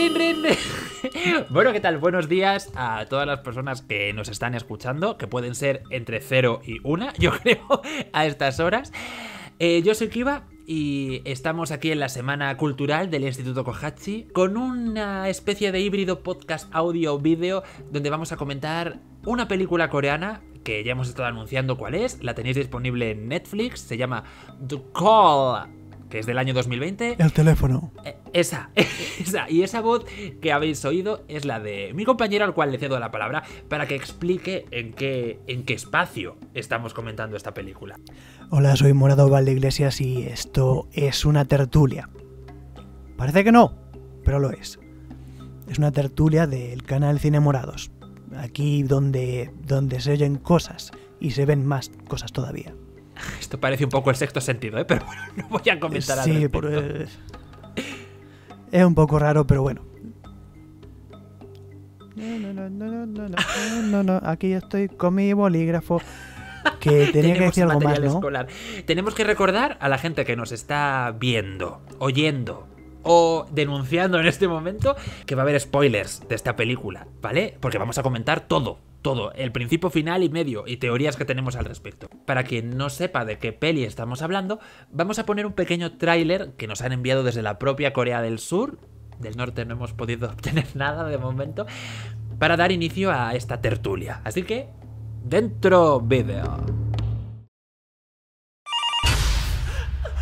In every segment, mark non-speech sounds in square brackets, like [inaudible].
[laughs] Bueno, ¿qué tal? Buenos días a todas las personas que nos están escuchando, que pueden ser entre 0 y 1, [laughs] yo creo, a estas horas. Eh, yo soy Kiva y estamos aquí en la Semana Cultural del Instituto Kohachi con una especie de híbrido podcast audio-vídeo donde vamos a comentar una película coreana que ya hemos estado anunciando cuál es, la tenéis disponible en Netflix, se llama The Call que es del año 2020. El teléfono. Eh, esa, [laughs] esa. Y esa voz que habéis oído es la de mi compañero al cual le cedo la palabra para que explique en qué, en qué espacio estamos comentando esta película. Hola, soy Morado Iglesias y esto es una tertulia. Parece que no, pero lo es. Es una tertulia del canal Cine Morados. Aquí donde, donde se oyen cosas y se ven más cosas todavía. [laughs] Esto parece un poco el sexto sentido, ¿eh? pero bueno, no voy a comentar sí, al Es, pues, es un poco raro, pero bueno. No, no, no, no, no, no, no, no, aquí estoy con mi bolígrafo. Que [laughs] tenía que decir algo más, ¿no? Tenemos que recordar a la gente que nos está viendo, oyendo, o denunciando en este momento que va a haber spoilers de esta película, ¿vale? Porque vamos a comentar todo todo, el principio final y medio y teorías que tenemos al respecto. Para quien no sepa de qué peli estamos hablando, vamos a poner un pequeño tráiler que nos han enviado desde la propia Corea del Sur, del norte no hemos podido [laughs] obtener nada de momento, para dar inicio a esta tertulia. Así que, dentro vídeo.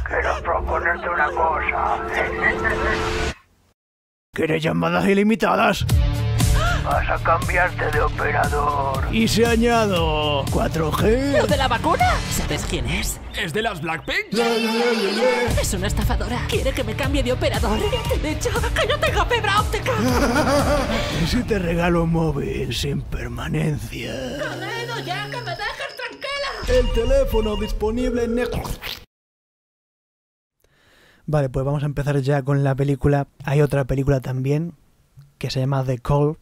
Quiero proponerte una cosa. ¿Quieres llamadas ilimitadas? Vas a cambiarte de operador. Y se añado 4G. ¿Lo de la vacuna? ¿Sabes quién es? ¿Es de las Blackpink? es una estafadora. Quiere que me cambie de operador. De hecho, que yo tenga pebra óptica. ¿Y [laughs] si te regalo un móvil sin permanencia? ya que me dejes tranquila! El teléfono disponible en... Vale, pues vamos a empezar ya con la película. Hay otra película también que se llama The Call,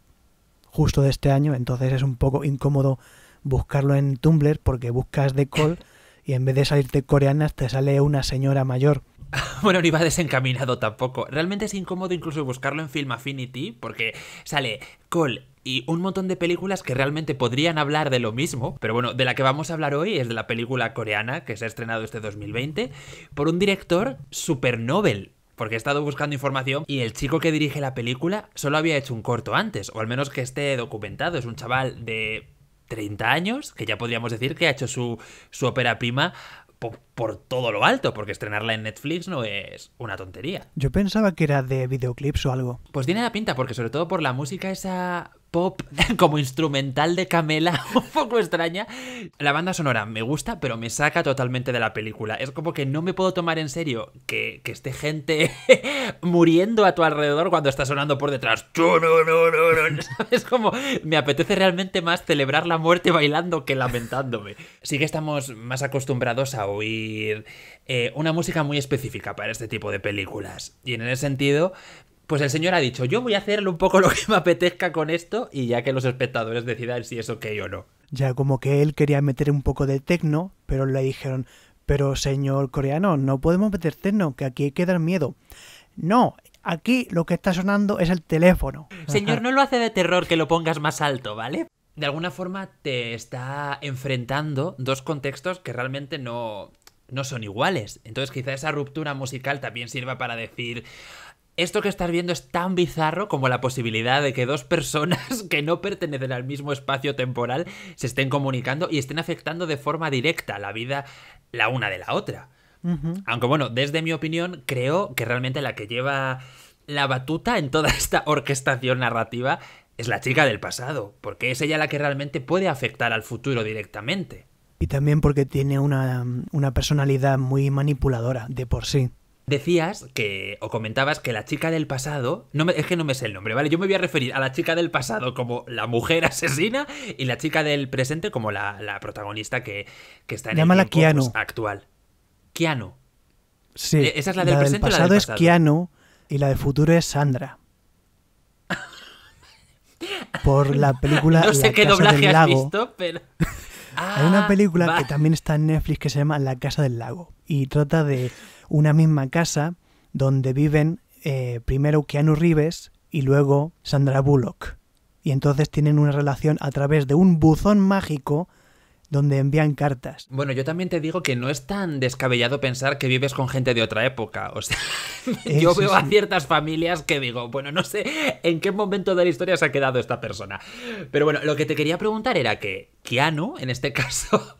justo de este año, entonces es un poco incómodo buscarlo en Tumblr porque buscas de call y en vez de salirte coreanas te sale una señora mayor. [laughs] Bueno, ni va desencaminado tampoco. Realmente es incómodo incluso buscarlo en Film Affinity porque sale Cole y un montón de películas que realmente podrían hablar de lo mismo, pero bueno, de la que vamos a hablar hoy es de la película coreana que se ha estrenado este 2020 por un director supernovel, porque he estado buscando información y el chico que dirige la película solo había hecho un corto antes, o al menos que esté documentado. Es un chaval de 30 años, que ya podríamos decir que ha hecho su, su ópera prima por, por, todo lo alto, porque estrenarla en Netflix no es una tontería. Yo pensaba que era de videoclips o algo. Pues tiene la pinta, porque sobre todo por la música esa [laughs] como instrumental de Camela, [laughs] un poco extraña. La banda sonora me gusta, pero me saca totalmente de la película. Es como que no me puedo tomar en serio que, esté gente [laughs] muriendo a tu alrededor cuando está sonando por detrás. Es como, me apetece realmente más celebrar la muerte bailando que lamentándome. Sí que estamos más acostumbrados a oír eh, una música muy específica para este tipo de películas. Y en ese sentido, pues el señor ha dicho, yo voy a hacerle un poco lo que me apetezca con esto y ya que los espectadores decidan si es ok o no. Ya como que él quería meter un poco de tecno, pero le dijeron, pero señor coreano, no podemos meter tecno, que aquí hay que dar miedo. No, aquí lo que está sonando es el teléfono. Señor, no lo hace de terror que lo pongas más alto, ¿vale? De alguna forma te está enfrentando dos contextos que realmente no, no son iguales. Entonces quizá esa ruptura musical también sirva para decir, esto que estás viendo es tan bizarro como la posibilidad de que dos personas [laughs] que no pertenecen al mismo espacio temporal se estén comunicando y estén afectando de forma directa la vida la una de la otra. Aunque bueno, desde mi opinión, creo que realmente la que lleva la batuta en toda [laughs] esta orquestación narrativa es la chica del pasado, porque es ella la que realmente puede afectar al futuro directamente. Y también porque tiene una personalidad muy manipuladora de por sí. Decías que, o comentabas que la chica del pasado, no es que no me sé el nombre, ¿vale? Yo me voy a referir a la chica del pasado como la mujer [laughs] asesina y la chica del presente como la, protagonista que, está en el tiempo, pues, actual. ¿Kiano? Sí. Eh, ¿Esa es la del presente pasado la del pasado? es Kiano y la de futuro es Sandra. Por la película [laughs] No sé qué doblaje has visto, pero... [laughs] Hay una ah, película que también está en Netflix que se llama La Casa del Lago y trata de una misma casa donde viven eh, primero Keanu Reeves y luego Sandra Bullock. Y entonces tienen una relación a través de un buzón mágico donde envían cartas. Bueno, yo también te digo que no es tan descabellado pensar que vives con gente de otra época. O sea, [laughs] eh, yo veo a ciertas familias que digo, bueno, no sé en qué momento de la historia se ha quedado esta persona. Pero bueno, lo que te quería preguntar era que Keanu, en este [laughs] caso,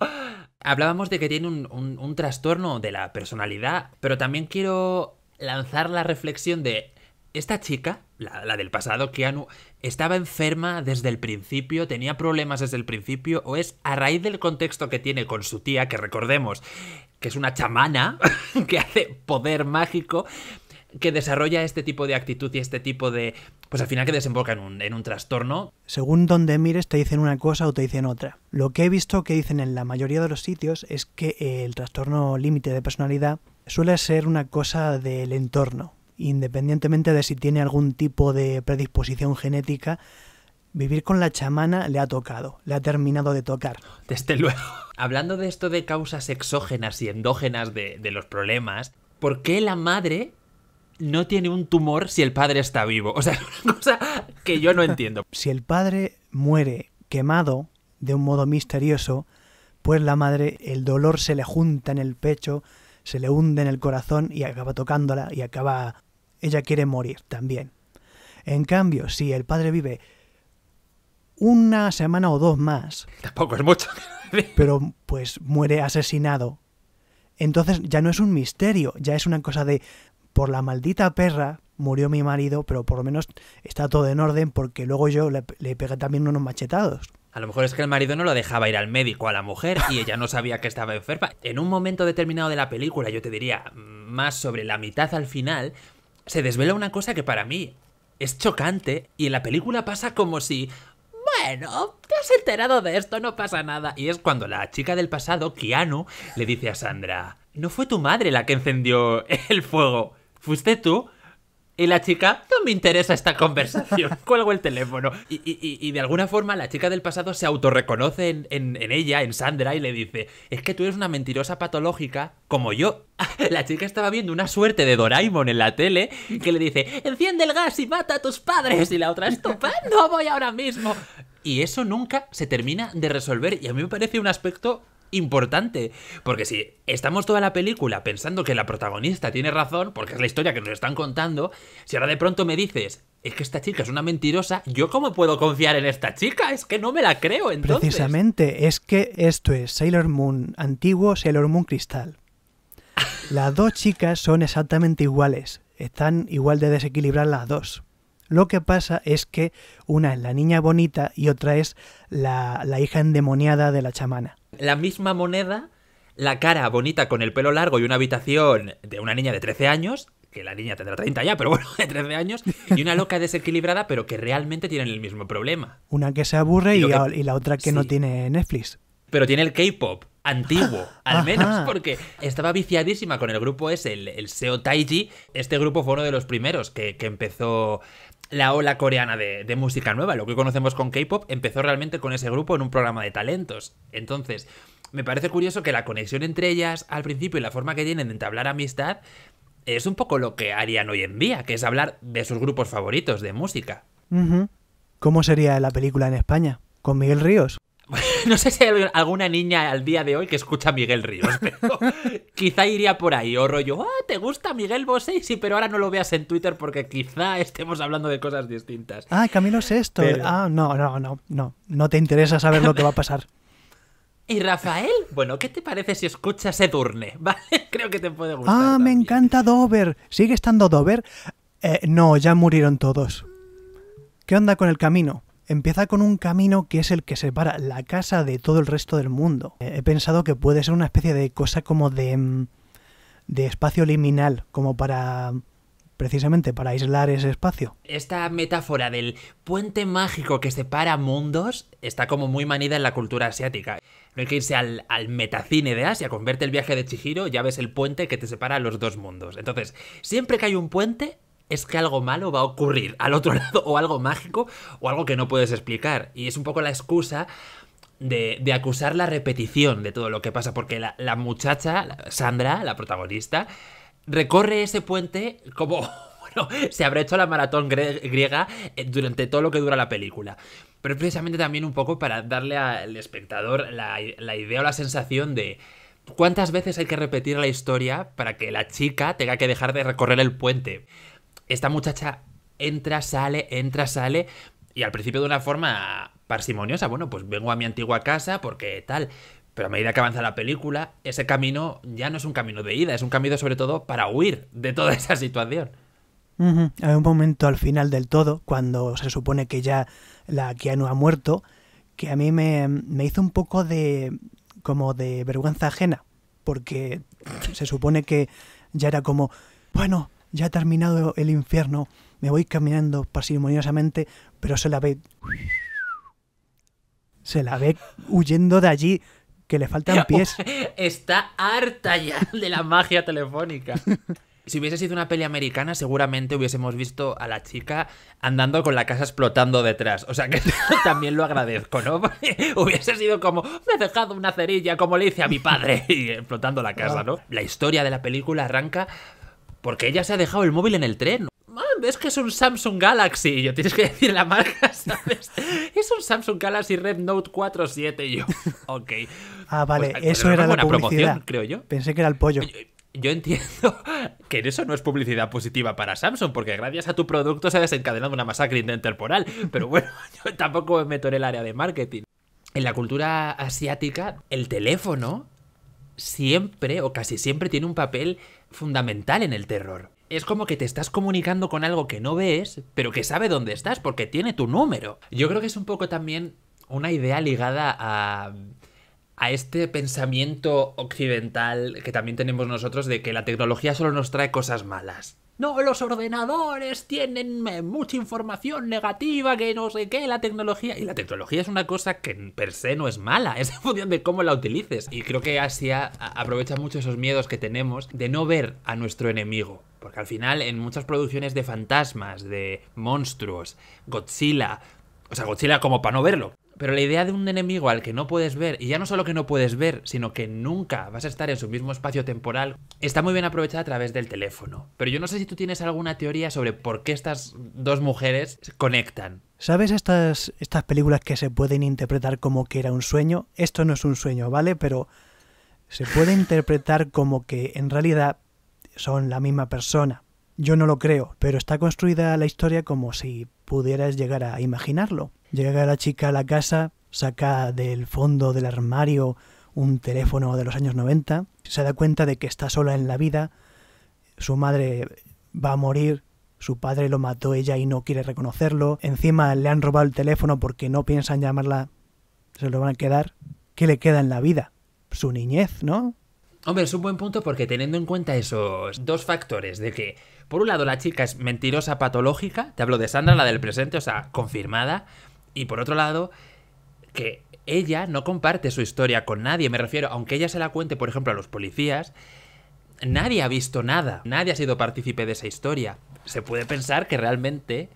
Hablábamos de que tiene un, trastorno de la personalidad, pero también quiero lanzar la reflexión de esta chica, la, la, del pasado, Keanu, estaba enferma desde el principio, tenía problemas desde el principio, o es a raíz del contexto que tiene con su tía, que recordemos que es una chamana, [laughs] que hace poder mágico, que desarrolla este tipo de actitud y este tipo de... Pues al final que desemboca en un, trastorno. Según donde mires te dicen una cosa o te dicen otra. Lo que he visto que dicen en la mayoría de los sitios es que eh, el trastorno límite de personalidad suele ser una cosa del entorno, independientemente de si tiene algún tipo de predisposición genética vivir con la chamana le ha tocado, le ha terminado de tocar. Desde luego. [laughs] Hablando de esto de causas exógenas y endógenas de, de, los problemas, ¿por qué la madre no tiene un tumor si el padre está vivo. O sea, [laughs] es una cosa que yo no entiendo. [laughs] Si el padre muere quemado de un modo misterioso, pues la madre, el dolor se le junta en el pecho, se le hunde en el corazón y acaba tocándola y acaba... Ella quiere morir también. En cambio, si el padre vive una semana o dos más... Tampoco es mucho. [laughs] pero pues muere asesinado entonces ya no es un misterio, ya es una cosa de, por la maldita perra murió mi marido, pero por lo menos está todo en orden porque luego yo le, pegué también unos machetados. A lo mejor es que el marido no lo dejaba ir al médico a la mujer y ella no sabía que estaba enferma. En un momento determinado de la película, yo te diría más sobre la mitad al final, se desvela una cosa que para mí es chocante y en la película pasa como si bueno, te has enterado de esto, no pasa nada. Y es cuando la chica del pasado, Keanu, le dice a Sandra, no fue tu madre la que encendió el fuego fuiste tú. Y la chica, no me interesa esta conversación, [laughs] cuelgo el teléfono. Y, de alguna forma la chica del pasado se autorreconoce en, en, en, ella, en Sandra, y le dice, es que tú eres una mentirosa patológica como yo. [laughs] La chica estaba viendo una suerte de Doraemon en la tele que le dice, enciende el gas y mata a tus padres. Y la otra, estupendo, voy ahora mismo. Y eso nunca se termina de resolver y a mí me parece un aspecto importante. Porque si estamos toda la película pensando que la protagonista tiene razón, porque es la historia que nos están contando, si ahora de pronto me dices, es que esta chica es una mentirosa, ¿yo cómo puedo confiar en esta chica? Es que no me la creo entonces. Precisamente, es que esto es Sailor Moon antiguo, Sailor Moon cristal. Las dos chicas son exactamente iguales, están igual de desequilibradas las dos. Lo que pasa es que una es la niña bonita y otra es la, la hija endemoniada de la chamana. La misma moneda, la cara bonita con el pelo largo y una habitación de una niña de 13 años, que la niña tendrá 30 ya, pero bueno, [laughs] de 13 años, y una loca desequilibrada, pero que realmente tienen el mismo problema. Una que se aburre y, la otra que no tiene Netflix. Pero tiene el K-pop antiguo, [laughs] al menos, porque estaba viciadísima con el grupo ese, el, SEO Taiji. Este grupo fue uno de los primeros que, que empezó la ola coreana de, música nueva, lo que conocemos con K-Pop, empezó realmente con ese grupo en un programa de talentos. Entonces, me parece curioso que la conexión entre ellas al principio y la forma que tienen de entablar amistad es un poco lo que harían hoy en día, que es hablar de sus grupos favoritos de música. ¿Cómo sería la película en España? ¿Con Miguel Ríos? [laughs] No sé si hay alguna niña al día de hoy que escucha a Miguel Ríos, [laughs] quizá iría por ahí. O rollo, ah, ¿te gusta Miguel Bosé? Sí, pero ahora no lo veas en Twitter porque quizá [laughs] estemos hablando de cosas distintas. Ah, Camilo es esto. Ah, no, no, no, no. No te interesa saber lo que va a pasar. ¿Y Rafael? Bueno, ¿qué te parece si escuchas Edurne? ¿Vale? Creo que te puede gustar. Ah, me encanta Dover. ¿Sigue estando Dover? Eh, no, ya murieron todos. ¿Qué onda con el camino? Empieza con un camino que es el que separa la casa de todo el resto del mundo. Eh, he pensado que puede ser una especie de cosa como de, mm, de espacio liminal, como para precisamente para aislar ese espacio. Esta metáfora del puente mágico que separa mundos está como muy manida en la cultura asiática. No hay que irse al, metacine de Asia, convierte el viaje de Chihiro, ya ves el puente que te separa los dos mundos. Entonces, siempre que hay un puente, es que algo malo va a ocurrir al otro [laughs] lado, o algo mágico, o algo que no puedes explicar. Y es un poco la excusa de, acusar la repetición de todo lo que pasa, porque la, muchacha, Sandra, la protagonista, recorre ese puente como... [laughs] se habrá hecho la maratón griega eh, durante todo lo que dura la película. Pero es precisamente también un poco para darle al espectador la, la, idea o la sensación de cuántas veces hay que repetir la historia para que la chica tenga que dejar de recorrer el puente esta muchacha entra, sale, entra, sale, y al principio de una forma parsimoniosa, bueno, pues vengo a mi antigua casa porque tal, pero a medida que avanza la película, ese camino ya no es un camino de ida, es un camino sobre todo para huir de toda esa situación. Hay un momento al final del todo, cuando se supone que ya la Keanu ha muerto, que a mí me, me hizo un poco de como de vergüenza ajena, porque se supone que ya era como, bueno, ya ha terminado el infierno, me voy caminando pasimoniosamente. pero se la ve... Se la ve huyendo de allí, que le faltan pies. [laughs] Está harta ya de la magia telefónica. [laughs] Si hubiese sido una peli americana, seguramente hubiésemos visto a la chica andando con la casa explotando detrás. O sea que [laughs] también lo agradezco, ¿no? Porque hubiese sido como, me he dejado una cerilla, como le hice a mi padre, y explotando la casa, ah. ¿no? La historia de la película arranca porque ella se ha dejado el móvil en el tren. Man, es que es un Samsung Galaxy. yo tienes que decir la marca, [laughs] ¿sabes? es un Samsung Galaxy Red Note 47. Y yo, [laughs] ok. Ah, vale, pues, eso era la publicidad. promoción, creo yo. Pensé que era el pollo. Yo, entiendo [laughs] que eso no es publicidad positiva para Samsung, porque gracias a tu producto se ha desencadenado una masacre intertemporal. Pero bueno, yo tampoco me meto en el área de marketing. En la cultura asiática, el teléfono siempre o casi siempre tiene un papel fundamental en el terror. Es como que te estás comunicando con algo que no ves, pero que sabe dónde estás porque tiene tu número. Yo creo que es un poco también una idea ligada a este pensamiento occidental que también tenemos nosotros de que la tecnología solo nos trae cosas malas. No, los ordenadores tienen eh, mucha información negativa, que no sé qué, la tecnología. Y la tecnología es una cosa que en per se no es mala, [laughs] es en función de cómo la utilices. Y creo que Asia aprovecha mucho esos miedos que tenemos de no ver a nuestro enemigo. Porque al final, en muchas producciones de fantasmas, de monstruos, Godzilla, o sea, Godzilla como para no verlo. Pero la idea de un enemigo al que no puedes ver, y ya no solo que no puedes ver, sino que nunca vas a estar en su mismo espacio temporal, está muy bien aprovechada a través del teléfono. Pero yo no sé si tú tienes alguna teoría sobre por qué estas dos mujeres se conectan. ¿Sabes estas, estas películas que se pueden interpretar como que era un sueño? Esto no es un sueño, ¿vale? Pero se puede interpretar como que en realidad son la misma persona. Yo no lo creo, pero está construida la historia como si pudieras llegar a imaginarlo. Llega la chica a la casa, saca del fondo del armario un teléfono de los años 90, se da cuenta de que está sola en la vida, su madre va a morir, su padre lo mató ella y no quiere reconocerlo, encima le han robado el teléfono porque no piensan llamarla, se lo van a quedar. ¿Qué le queda en la vida? Su niñez, ¿no? Hombre, es un buen punto porque teniendo en cuenta esos dos factores de que, por un lado, la chica es mentirosa patológica, te hablo de Sandra, la del presente, o sea, confirmada, y por otro lado, que ella no comparte su historia con nadie, me refiero, aunque ella se la cuente, por ejemplo, a los policías, nadie ha visto nada, nadie ha sido partícipe de esa historia. Se puede pensar que realmente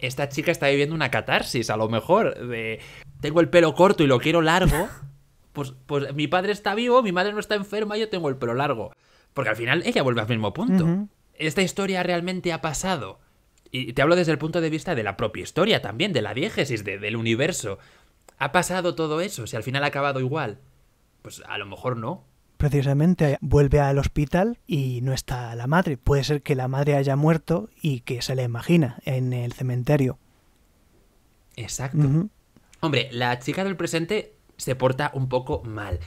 esta chica está viviendo una catarsis, a lo mejor, de tengo el pelo corto y lo quiero largo, [laughs] pues, pues mi padre está vivo, mi madre no está enferma, yo tengo el pelo largo. Porque al final ella vuelve al mismo punto. Esta historia realmente ha pasado y te hablo desde el punto de vista de la propia historia también, de la diégesis, del universo. ¿Ha pasado todo eso? Si al final ha acabado igual. Pues a lo mejor no. Precisamente vuelve al hospital y no está la madre. Puede ser que la madre haya muerto y que se la imagina en el cementerio. Exacto. Hombre, la chica del presente se porta un poco mal.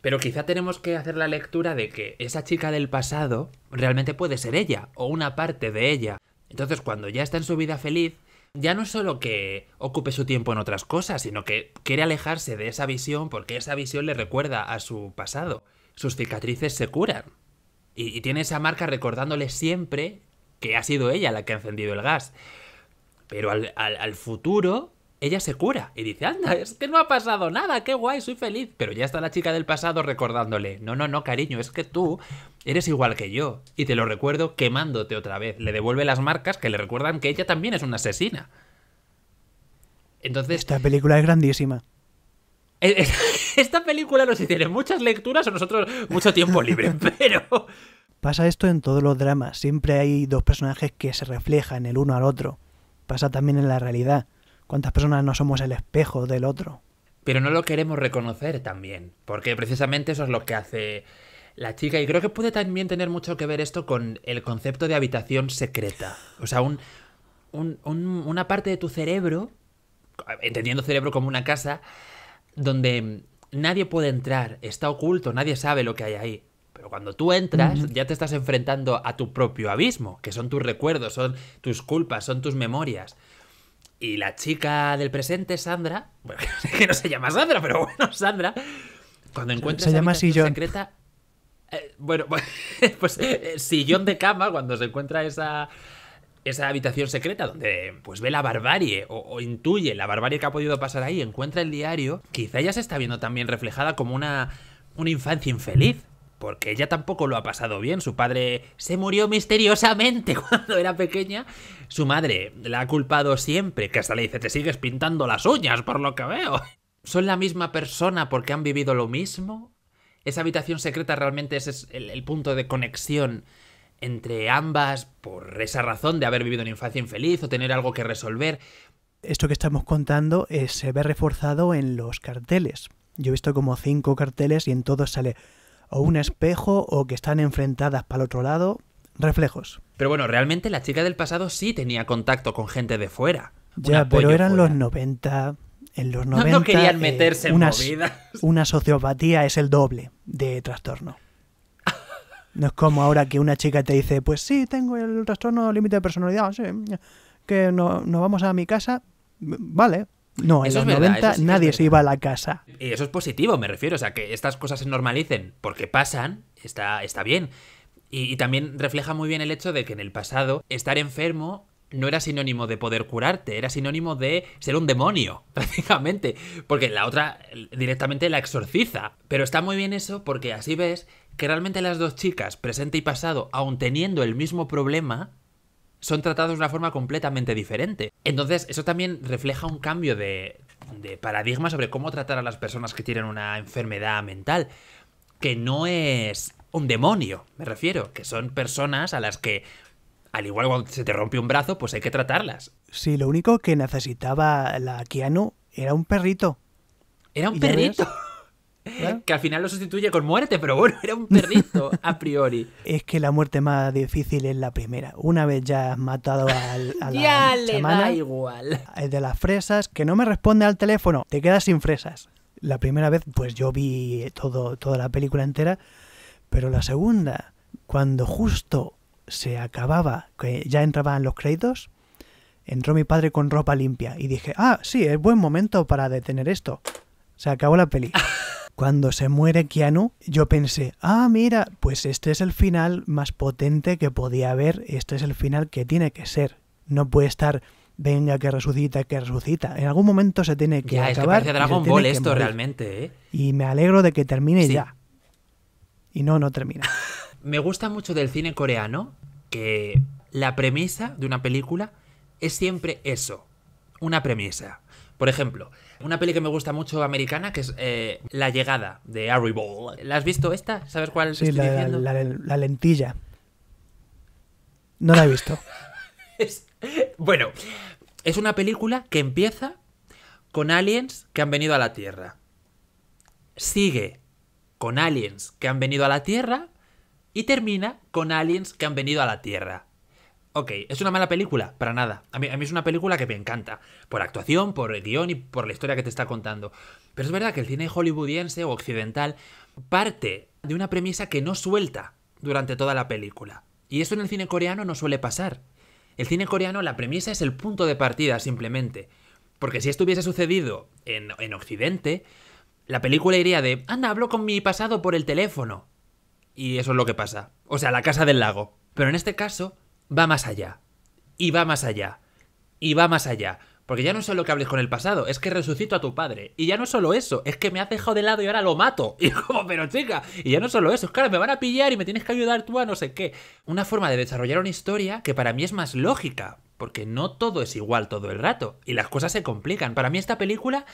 Pero quizá tenemos que hacer la lectura de que esa chica del pasado realmente puede ser ella, o una parte de ella. Entonces, cuando ya está en su vida feliz, ya no es solo que ocupe su tiempo en otras cosas, sino que quiere alejarse de esa visión porque esa visión le recuerda a su pasado. Sus cicatrices se curan. Y, tiene esa marca recordándole siempre que ha sido ella la que ha encendido el gas. Pero al futuro ella se cura y dice, anda, es que no ha pasado nada, qué guay, soy feliz. Pero ya está la chica del pasado recordándole, no, no, no, cariño, es que tú eres igual que yo. Y te lo recuerdo quemándote otra vez. Le devuelve las marcas que le recuerdan que ella también es una asesina. Entonces... Esta película es grandísima. [laughs] Esta película nos sé tiene muchas lecturas o nosotros mucho tiempo libre, [laughs] pero... Pasa esto en todos los dramas, siempre hay dos personajes que se reflejan el uno al otro. Pasa también en la realidad. ¿Cuántas personas no somos el espejo del otro? Pero no lo queremos reconocer también, porque precisamente eso es lo que hace la chica. Y creo que puede también tener mucho que ver esto con el concepto de habitación secreta. O sea, un, una parte de tu cerebro, entendiendo cerebro como una casa, donde nadie puede entrar, está oculto, nadie sabe lo que hay ahí. Pero cuando tú entras, ya te estás enfrentando a tu propio abismo, que son tus recuerdos, son tus culpas, son tus memorias. Y la chica del presente, Sandra, bueno, [laughs] que no se llama Sandra, pero bueno, Sandra, cuando encuentra se esa llama sillón. secreta, eh, bueno, [laughs] pues, pues eh, sillón de cama, cuando se encuentra esa, esa habitación secreta donde pues ve la barbarie o, intuye la barbarie que ha podido pasar ahí, encuentra el diario, quizá ella se está viendo también reflejada como una, una infancia infeliz porque ella tampoco lo ha pasado bien. Su padre se murió misteriosamente [laughs] cuando era pequeña. Su madre la ha culpado siempre, que hasta le dice, te sigues pintando las uñas por lo que veo. [laughs] ¿Son la misma persona porque han vivido lo mismo? Esa habitación secreta realmente es el, punto de conexión entre ambas por esa razón de haber vivido una infancia infeliz o tener algo que resolver. Esto que estamos contando eh, se ve reforzado en los carteles. Yo he visto como cinco carteles y en todos sale o un espejo o que están enfrentadas para el otro lado. Reflejos. Pero bueno, realmente la chica del pasado sí tenía contacto con gente de fuera. Ya, pero eran los 90. En los 90. No, querían eh, meterse en una, movidas. [laughs] Una sociopatía es el doble de trastorno. No es como ahora que una chica te dice, pues sí, tengo el trastorno límite de personalidad, que no, nos vamos a mi casa. Vale, no, en eso los nadie se iba a la casa. Y eso es positivo, me refiero. O sea, que estas cosas se normalicen porque pasan, está, está bien. Y, también refleja muy bien el hecho de que en el pasado estar enfermo no era sinónimo de poder curarte, era sinónimo de ser un demonio, [laughs] prácticamente. Porque la otra directamente la exorciza. Pero está muy bien eso porque así ves que realmente las dos chicas, presente y pasado, aun teniendo el mismo problema, son tratados de una forma completamente diferente. Entonces, eso también refleja un cambio de, paradigma sobre cómo tratar a las personas que tienen una enfermedad mental, que no es un demonio, me refiero, que son personas a las que, al igual cuando se te rompe un brazo, pues hay que tratarlas. Sí, lo único que necesitaba la Keanu era un perrito. Era un perrito. Que al final lo sustituye con muerte, pero bueno, era un perrito a priori. [laughs] Es que la muerte más difícil es la primera. Una vez ya has matado al, a [laughs] la ya le da igual. es de las fresas, que no me responde al teléfono, te quedas sin fresas. La primera vez, pues yo vi todo, toda la película entera, pero la segunda, cuando justo se acababa, que ya entraban los créditos, entró mi padre con ropa limpia y dije, ah, sí, es buen momento para detener esto. Se acabó la peli. [laughs] Cuando se muere Keanu, yo pensé, ah, mira, pues este es el final más potente que podía haber, este es el final que tiene que ser. No puede estar, venga, que resucita, que resucita. En algún momento se tiene que ya, acabar. Es que parece Dragon Ball esto realmente, ¿eh? Y me alegro de que termine ya. Y no, no termina. [laughs] me gusta mucho del cine coreano que la premisa de una película es siempre eso, una premisa. Por ejemplo, una película que me gusta mucho americana, que es eh, La llegada de Harry Ball. ¿La has visto esta? ¿Sabes cuál sí, estoy la, diciendo? La, la, lentilla. No la he visto. [laughs] bueno, es una película que empieza con aliens que han venido a la Tierra. Sigue con aliens que han venido a la Tierra y termina con aliens que han venido a la Tierra. Ok, ¿es una mala película? Para nada. A mí, es una película que me encanta. Por actuación, por guión y por la historia que te está contando. Pero es verdad que el cine hollywoodiense o occidental parte de una premisa que no suelta durante toda la película. Y eso en el cine coreano no suele pasar. El cine coreano, la premisa es el punto de partida simplemente. Porque si esto hubiese sucedido en, en Occidente, la película iría de, anda, hablo con mi pasado por el teléfono. Y eso es lo que pasa. O sea, la casa del lago. Pero en este caso, va más allá. Y va más allá. Y va más allá. Porque ya no es solo que hables con el pasado, es que resucito a tu padre. Y ya no solo eso, es que me has dejado de lado y ahora lo mato. [laughs] Y como, pero chica, y ya no solo eso, es que ahora me van a pillar y me tienes que ayudar tú a no sé qué. Una forma de desarrollar una historia que para mí es más lógica, porque no todo es igual todo el rato, y las cosas se complican. Para mí esta película,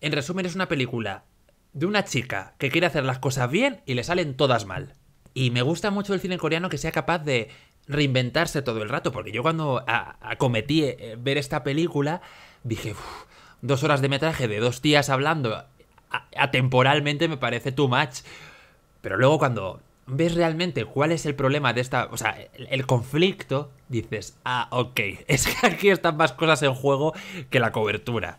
en resumen, es una película de una chica que quiere hacer las cosas bien y le salen todas mal. Y me gusta mucho el cine coreano que sea capaz de reinventarse todo el rato, porque yo cuando acometí eh, ver esta película, dije, dos horas de metraje de dos tías hablando, atemporalmente me parece too much. Pero luego cuando ves realmente cuál es el problema de esta, o sea, el, conflicto, dices, ah, ok, [laughs] es que aquí están más cosas en juego que la cobertura.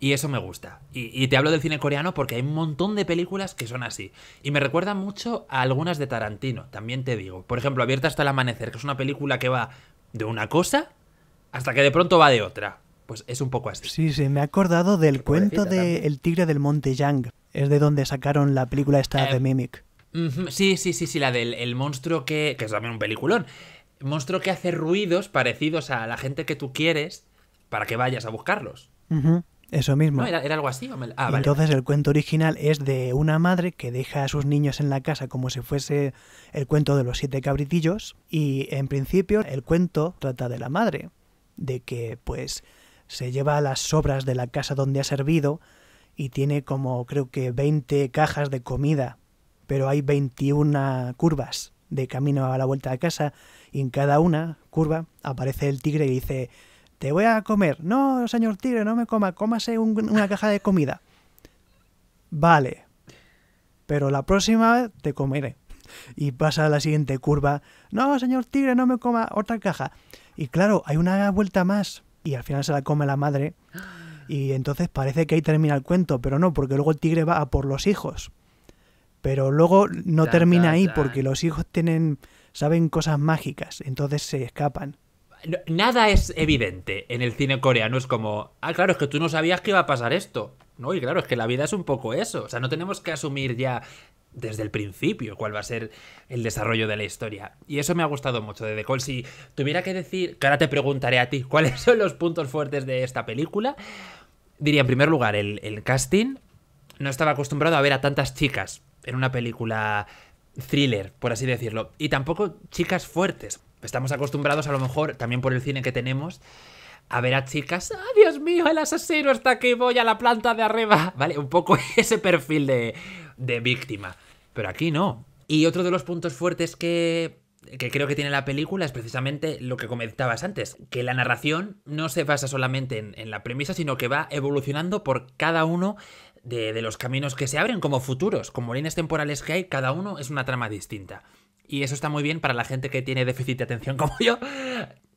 Y eso me gusta. Y, te hablo del cine coreano porque hay un montón de películas que son así. Y me recuerda mucho a algunas de Tarantino, también te digo. Por ejemplo, Abierta hasta el amanecer, que es una película que va de una cosa hasta que de pronto va de otra. Pues es un poco así. Sí, sí, me he acordado del cuento de El tigre del monte Yang. Es de donde sacaron la película esta eh, de Mimic. sí, sí, sí, sí, la del monstruo que... que es también un peliculón. Monstruo que hace ruidos parecidos a la gente que tú quieres para que vayas a buscarlos. Eso mismo. era, algo así. Ah, entonces el cuento original es de una madre que deja a sus niños en la casa como si fuese el cuento de los siete cabritillos y en principio el cuento trata de la madre, de que pues se lleva las sobras de la casa donde ha servido y tiene como creo que 20 cajas de comida, pero hay 21 curvas de camino a la vuelta a casa y en cada una curva aparece el tigre y dice te voy a comer. No, señor tigre, no me coma, cómase una caja de comida. Vale, pero la próxima vez te comeré. Y pasa a la siguiente curva. No, señor tigre, no me coma otra caja. Y claro, hay una vuelta más. Y al final se la come la madre. Y entonces parece que ahí termina el cuento, pero no, porque luego el tigre va a por los hijos. Pero luego no termina ahí porque los hijos tienen saben cosas mágicas, entonces se escapan nada es evidente en el cine coreano. Es como, ah, claro, es que tú no sabías que iba a pasar esto. No, y claro, es que la vida es un poco eso. O sea, no tenemos que asumir ya desde el principio cuál va a ser el desarrollo de la historia. Y eso me ha gustado mucho de The Call. Si tuviera que decir, que ahora te preguntaré a ti, [laughs] cuáles son los puntos fuertes de esta película, diría en primer lugar el, el casting. No estaba acostumbrado a ver a tantas chicas en una película thriller, por así decirlo. Y tampoco chicas fuertes estamos acostumbrados a lo mejor, también por el cine que tenemos, a ver a chicas, ¡ah, Dios mío, el asesino está aquí, voy a la planta de arriba! [laughs] ¿Vale? Un poco [laughs] ese perfil de, de víctima. Pero aquí no. Y otro de los puntos fuertes que, que creo que tiene la película es precisamente lo que comentabas antes, que la narración no se basa solamente en, la premisa, sino que va evolucionando por cada uno de los caminos que se abren como futuros, como líneas temporales que hay, cada uno es una trama distinta. Y eso está muy bien para la gente que tiene déficit de atención como yo.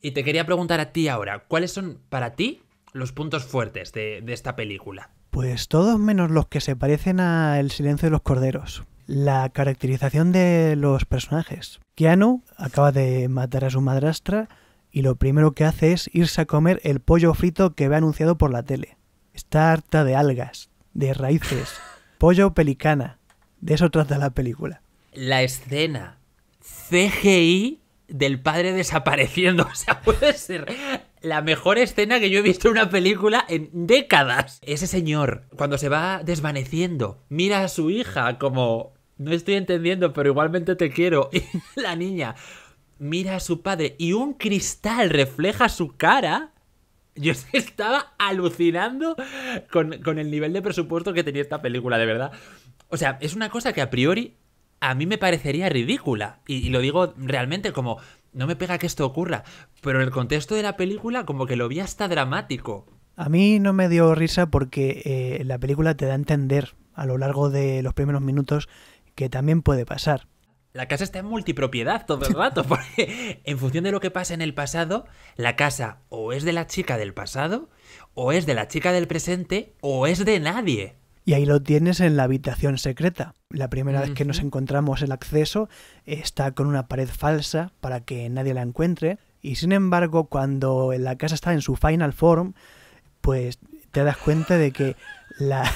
Y te quería preguntar a ti ahora, ¿cuáles son para ti los puntos fuertes de, esta película? Pues todos menos los que se parecen a El silencio de los corderos. La caracterización de los personajes. Keanu acaba de matar a su madrastra y lo primero que hace es irse a comer el pollo frito que ve anunciado por la tele. Está harta de algas, de raíces, [laughs] pollo pelicana. De eso trata la película. La escena CGI del padre desapareciendo. [laughs] O sea, puede ser la mejor escena que yo he visto en una película en décadas. Ese señor, cuando se va desvaneciendo, mira a su hija como... No estoy entendiendo, pero igualmente te quiero. [laughs] Y la niña mira a su padre y un cristal refleja su cara. Yo [laughs] estaba alucinando con, con el nivel de presupuesto que tenía esta película, de verdad. O sea, es una cosa que a priori a mí me parecería ridícula. Y, lo digo realmente como, no me pega que esto ocurra, pero en el contexto de la película como que lo vi hasta dramático. A mí no me dio risa porque eh, la película te da a entender a lo largo de los primeros minutos que también puede pasar. La casa está en multipropiedad todo el rato, [laughs] porque en función de lo que pasa en el pasado, la casa o es de la chica del pasado, o es de la chica del presente, o es de nadie. Y ahí lo tienes en la habitación secreta. La primera vez que nos encontramos el acceso está con una pared falsa para que nadie la encuentre. Y sin embargo, cuando la casa está en su final form, pues te das cuenta de que la,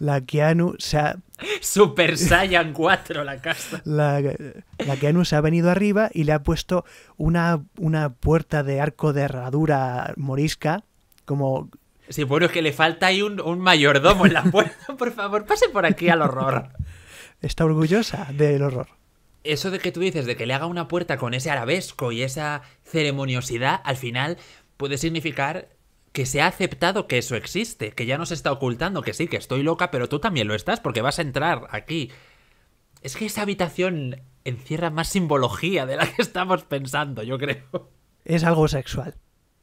la Keanu se ha... Super Saiyan 4 la casa. La, la, Keanu se ha venido arriba y le ha puesto una, una puerta de arco de herradura morisca como Sí, bueno, es que le falta ahí un, un mayordomo en la puerta. [laughs] Por favor, pase por aquí al horror. Está orgullosa del horror. Eso de que tú dices, de que le haga una puerta con ese arabesco y esa ceremoniosidad, al final puede significar que se ha aceptado que eso existe, que ya no se está ocultando, que sí, que estoy loca, pero tú también lo estás porque vas a entrar aquí. Es que esa habitación encierra más simbología de la que estamos pensando, yo creo. Es algo sexual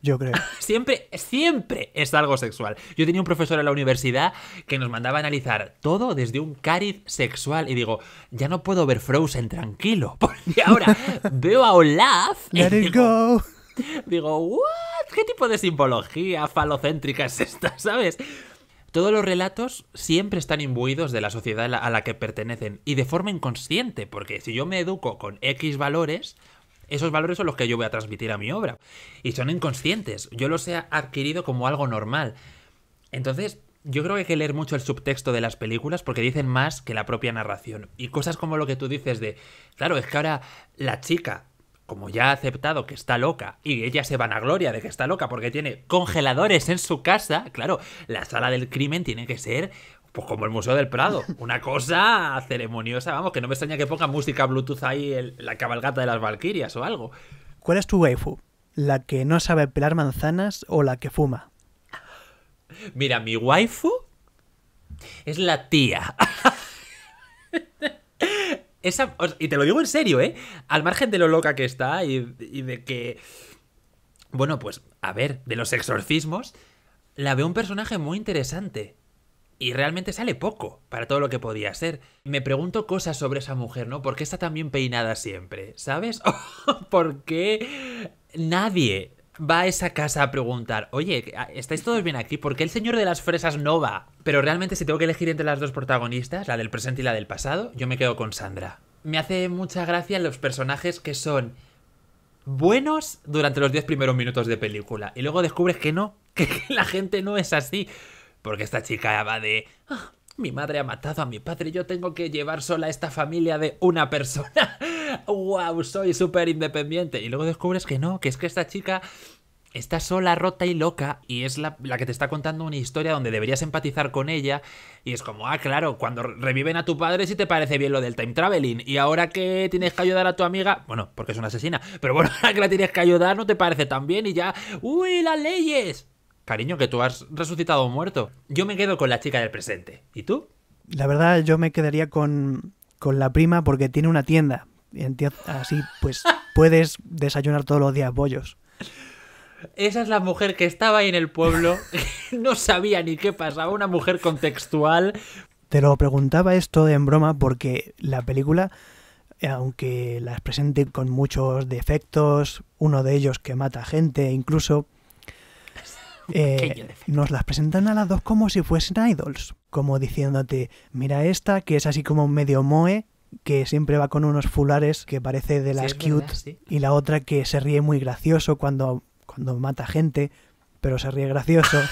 yo creo. [laughs] Siempre, siempre es algo sexual. Yo tenía un profesor en la universidad que nos mandaba analizar todo desde un cáliz sexual. Y digo, ya no puedo ver Frozen tranquilo. [laughs] Porque ahora [laughs] veo a Olaf. Y digo, Digo, ¿Qué tipo de simbología falocéntrica es esta? ¿Sabes? Todos los relatos siempre están imbuidos de la sociedad a la que pertenecen y de forma inconsciente, porque si yo me educo con X valores, esos valores son los que yo voy a transmitir a mi obra. Y son inconscientes. Yo los he adquirido como algo normal. Entonces, yo creo que hay que leer mucho el subtexto de las películas porque dicen más que la propia narración. Y cosas como lo que tú dices de, claro, es que ahora la chica, como ya ha aceptado que está loca, y ella se vanagloria de que está loca porque tiene congeladores en su casa, claro, la sala del crimen tiene que ser pues como el Museo del Prado. Una cosa ceremoniosa, vamos, que no me extraña que ponga música Bluetooth ahí, en la cabalgata de las Valquirias o algo. ¿Cuál es tu waifu? ¿La que no sabe pelar manzanas o la que fuma? Mira, mi waifu es la tía. Esa, y te lo digo en serio, ¿eh? Al margen de lo loca que está y, y de que... Bueno, pues, a ver, de los exorcismos, la veo un personaje muy interesante y realmente sale poco para todo lo que podía ser. Me pregunto cosas sobre esa mujer, ¿no? ¿Por qué está tan bien peinada siempre? ¿Sabes? [laughs] ¿Por qué nadie va a esa casa a preguntar, oye, ¿estáis todos bien aquí? ¿Por qué el señor de las fresas no va? Pero realmente si tengo que elegir entre las dos protagonistas, la del presente y la del pasado, yo me quedo con Sandra. Me hace mucha gracia los personajes que son buenos durante los 10 primeros minutos de película y luego descubres que no, [laughs] que la gente no es así porque esta chica va de... Ah, mi madre ha matado a mi padre, yo tengo que llevar sola a esta familia de una persona. ¡Wow! [laughs] Soy súper independiente. Y luego descubres que no, que es que esta chica está sola, rota y loca, y es la, que te está contando una historia donde deberías empatizar con ella, y es como, ah, claro, cuando reviven a tu padre si sí te parece bien lo del time traveling, y ahora que tienes que ayudar a tu amiga, bueno, porque es una asesina, pero bueno, [laughs] ahora que la tienes que ayudar no te parece tan bien, y ya, uy, las leyes. Cariño, que tú has resucitado o muerto. Yo me quedo con la chica del presente. ¿Y tú? La verdad, yo me quedaría con, con la prima porque tiene una tienda. así, pues, [laughs] puedes desayunar todos los días bollos. Esa es la mujer que estaba ahí en el pueblo, [laughs] no sabía ni qué pasaba, una mujer contextual. Te lo preguntaba esto en broma porque la película, aunque la presente con muchos defectos, uno de ellos que mata gente incluso, eh, nos las presentan a las dos como si fuesen idols, como diciéndote, mira esta que es así como medio moe, que siempre va con unos fulares que parece de las cute, y la otra que se ríe muy gracioso cuando, cuando mata gente, pero se ríe gracioso. [laughs]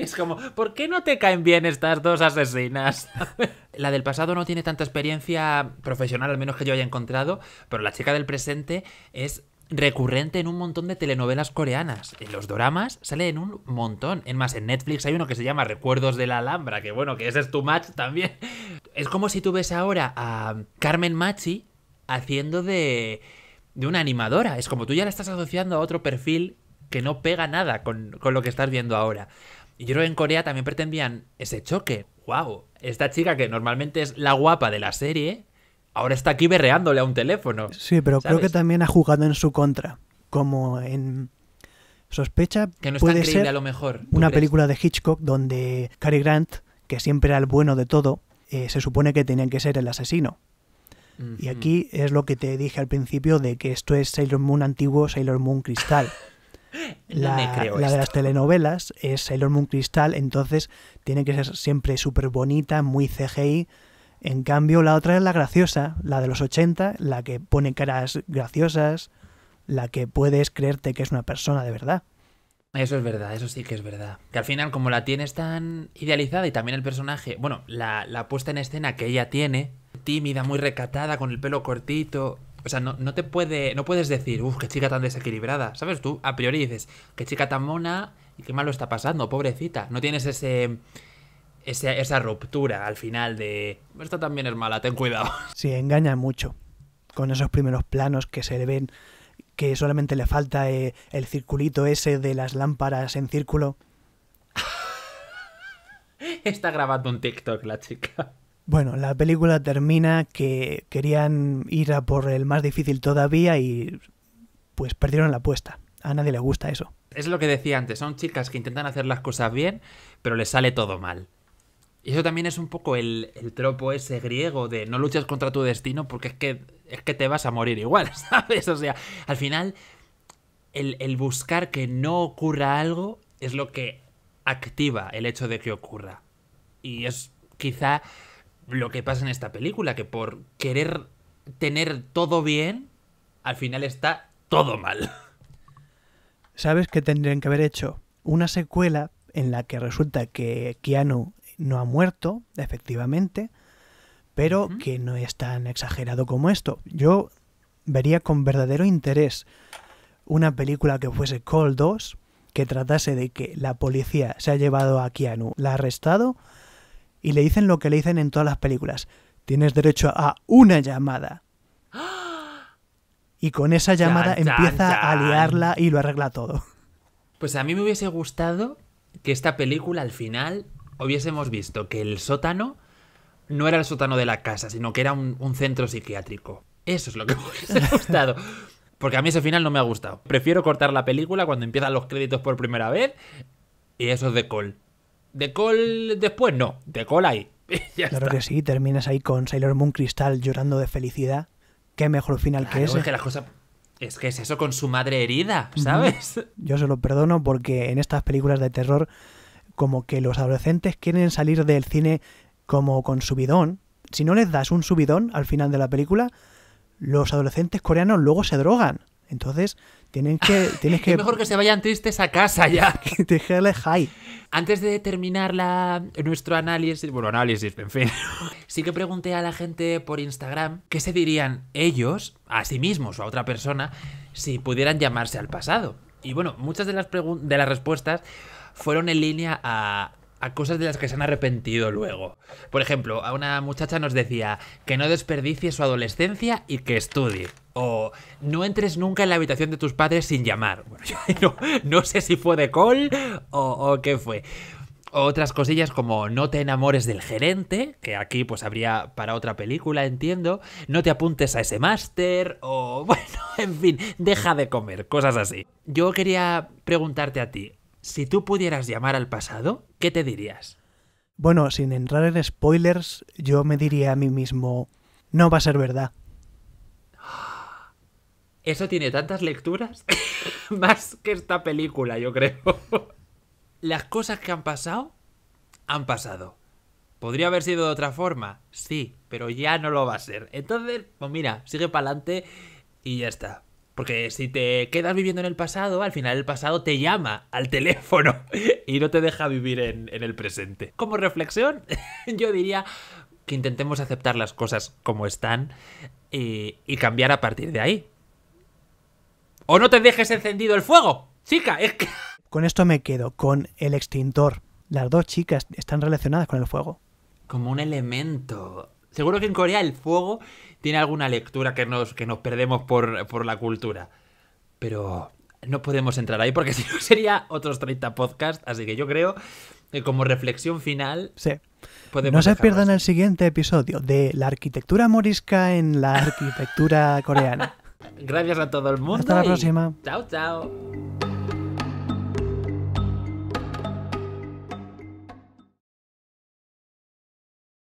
Es como, ¿por qué no te caen bien estas dos asesinas? [laughs] la del pasado no tiene tanta experiencia profesional, al menos que yo haya encontrado, pero la chica del presente es recurrente en un montón de telenovelas coreanas. En los doramas sale en un montón. En más, en Netflix hay uno que se llama Recuerdos de la Alhambra, que bueno, que ese es tu match también. [laughs] Es como si tú ves ahora a Carmen Machi haciendo de, de una animadora. Es como tú ya la estás asociando a otro perfil que no pega nada con, con lo que estás viendo ahora. Y yo creo que en Corea también pretendían ese choque. ¡Wow! Esta chica que normalmente es la guapa de la serie, ahora está aquí berreándole a un teléfono. Sí, pero creo que también ha jugado en su contra, como en Sospecha. Que no es puede a lo mejor. Una película de Hitchcock donde Cary Grant, que siempre era el bueno de todo, eh, se supone que tenía que ser el asesino. Y aquí es lo que te dije al principio de que esto es Sailor Moon antiguo, Sailor Moon cristal. [laughs] la, la de las telenovelas es Sailor Moon cristal, entonces tiene que ser siempre súper bonita, muy CGI, en cambio, la otra es la graciosa, la de los 80, la que pone caras graciosas, la que puedes creerte que es una persona de verdad. Eso es verdad, eso sí que es verdad. Que al final, como la tienes tan idealizada y también el personaje, bueno, la, puesta en escena que ella tiene, tímida, muy recatada, con el pelo cortito. O sea, no, no te puede, no puedes decir, uff, qué chica tan desequilibrada. ¿Sabes? Tú a priori dices, qué chica tan mona y qué malo está pasando, pobrecita. No tienes ese esa, ruptura al final de Esto también es mala, ten cuidado. [laughs] Sí, engaña mucho con esos primeros planos que se le ven que solamente le falta eh, el circulito ese de las lámparas en círculo. Está grabando un TikTok la chica. Bueno, la película termina que querían ir a por el más difícil todavía y pues perdieron la apuesta. A nadie le gusta eso. Es lo que decía antes, son chicas que intentan hacer las cosas bien, pero les sale todo mal. Y eso también es un poco el, tropo ese griego de no luchas contra tu destino porque es que, es que te vas a morir igual, [laughs] ¿sabes? O sea, al final el, buscar que no ocurra algo es lo que activa el hecho de que ocurra. Y es quizá lo que pasa en esta película, que por querer tener todo bien, al final está todo mal. ¿Sabes que tendrían que haber hecho? Una secuela en la que resulta que Keanu no ha muerto, efectivamente, pero que no es tan exagerado como esto. Yo vería con verdadero interés una película que fuese Call 2, que tratase de que la policía se ha llevado a Keanu, la ha arrestado y le dicen lo que le dicen en todas las películas. Tienes derecho a una llamada. [gasps] Y con esa llamada empieza a liarla y lo arregla todo. Pues a mí me hubiese gustado que esta película al final hubiésemos visto que el sótano no era el sótano de la casa, sino que era un, centro psiquiátrico. Eso es lo que me [laughs] hubiese gustado. Porque a mí ese final no me ha gustado. Prefiero cortar la película cuando empiezan los créditos por primera vez. Y eso es de call. De call después no. De call ahí. [laughs] claro que sí, terminas ahí con Sailor Moon Cristal llorando de felicidad. Qué mejor final que ese. Es que Es que es eso con su madre herida, ¿sabes? Yo se lo perdono porque en estas películas de terror como que los adolescentes quieren salir del cine como con subidón. Si no les das un subidón al final de la película, los adolescentes coreanos luego se drogan. Entonces, tienen que... [laughs] Tienes que... es mejor que se vayan tristes a casa ya. [laughs] Dejarle high. Antes de terminar nuestro análisis, bueno, análisis, en fin, [laughs] sí que pregunté a la gente por Instagram qué se dirían ellos, a sí mismos o a otra persona, si pudieran llamarse al pasado. Y bueno, muchas de las, de las respuestas fueron en línea a, cosas de las que se han arrepentido luego. Por ejemplo, a una muchacha nos decía que no desperdicie su adolescencia y que estudie. O no entres nunca en la habitación de tus padres sin llamar. [laughs] Bueno, yo no, sé si fue de call o, qué fue. otras cosillas como no te enamores del gerente, que aquí pues habría para otra película, entiendo, no te apuntes a ese máster, o [laughs] bueno, en fin, deja de comer, cosas así. Yo quería preguntarte a ti, si tú pudieras llamar al pasado, ¿qué te dirías? Bueno, sin entrar en spoilers, yo me diría a mí mismo, no va a ser verdad. Eso tiene tantas lecturas, [laughs] más que esta película, yo creo. [laughs] Las cosas que han pasado, han pasado. ¿Podría haber sido de otra forma? Sí, pero ya no lo va a ser. Entonces, pues mira, sigue para adelante y ya está. Porque si te quedas viviendo en el pasado, al final el pasado te llama al teléfono [laughs] y no te deja vivir en, el presente. Como reflexión, [laughs] yo diría que intentemos aceptar las cosas como están eh, y, cambiar a partir de ahí. O no te dejes encendido el fuego, chica. [laughs] Con esto me quedo, con el extintor. Las dos chicas están relacionadas con el fuego. Como un elemento Seguro que en Corea el fuego tiene alguna lectura que nos, que nos perdemos por, la cultura. Pero no podemos entrar ahí porque [laughs] si no sería otros 30 podcasts. Así que yo creo que como reflexión final. Sí. No se pierdan el siguiente episodio de la arquitectura morisca en la arquitectura coreana. [laughs] Gracias a todo el mundo. Hasta la próxima. Chao, chao.